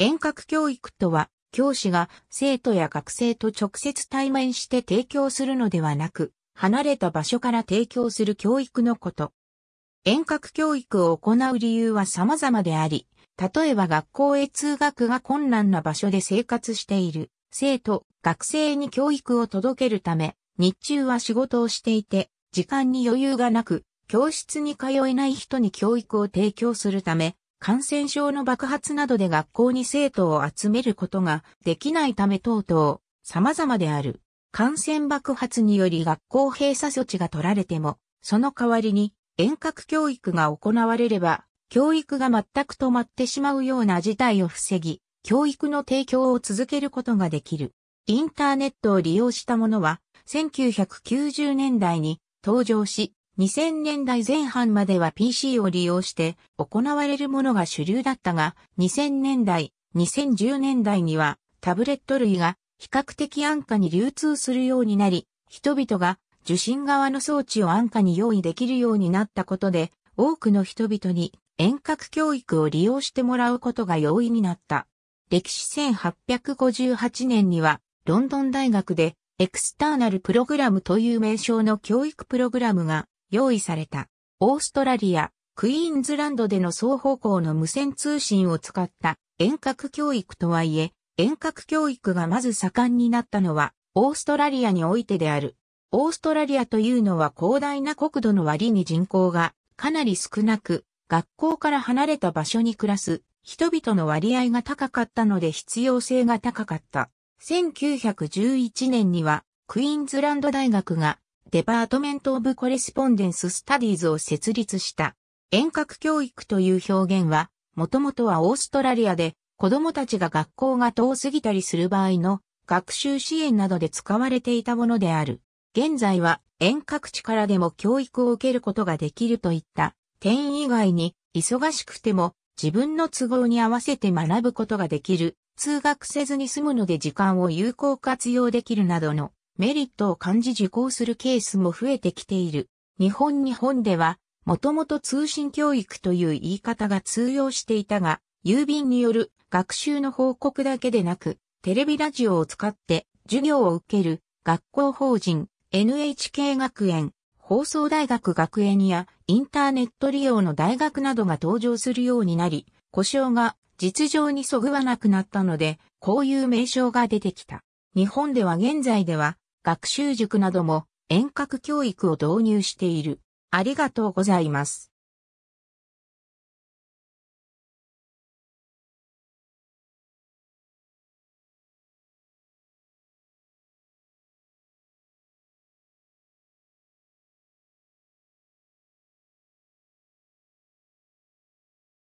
遠隔教育とは、教師が生徒や学生と直接対面して提供するのではなく、離れた場所から提供する教育のこと。遠隔教育を行う理由は様々であり、例えば学校へ通学が困難な場所で生活している生徒、学生に教育を届けるため、日中は仕事をしていて、時間に余裕がなく、教室に通えない人に教育を提供するため、感染症の爆発などで学校に生徒を集めることができないため等々、様々である。感染爆発により学校閉鎖措置が取られても、その代わりに遠隔教育が行われれば、教育が全く止まってしまうような事態を防ぎ、教育の提供を続けることができる。インターネットを利用したものは、1990年代に登場し、2000年代前半までは PC を利用して行われるものが主流だったが、2000年代、2010年代にはタブレット類が比較的安価に流通するようになり、人々が受信側の装置を安価に用意できるようになったことで、多くの人々に遠隔教育を利用してもらうことが容易になった。歴史1858年には、ロンドン大学でエクスターナルプログラムという名称の教育プログラムが用意された。オーストラリア、クイーンズランドでの双方向の無線通信を使った遠隔教育とはいえ、遠隔教育がまず盛んになったのは、オーストラリアにおいてである。オーストラリアというのは広大な国土の割に人口がかなり少なく、学校から離れた場所に暮らす人々の割合が高かったので必要性が高かった。1911年にはクイーンズランド大学がデパートメント・オブ・コレスポンデンス・スタディーズを設立した。遠隔教育という表現は、もともとはオーストラリアで子供たちが学校が遠すぎたりする場合の学習支援などで使われていたものである。現在は遠隔地からでも教育を受けることができるといった点以外に忙しくても自分の都合に合わせて学ぶことができる、通学せずに済むので時間を有効活用できるなどのメリットを感じ受講するケースも増えてきている。日本日本では、もともと通信教育という言い方が通用していたが、郵便による学習の報告だけでなく、テレビラジオを使って授業を受ける学校法人、NHK 学園、放送大学学園やインターネット利用の大学などが登場するようになり、故障が実情にそぐわなくなったので、こういう名称が出てきた。日本では現在では学習塾なども遠隔教育を導入している。ありがとうございます。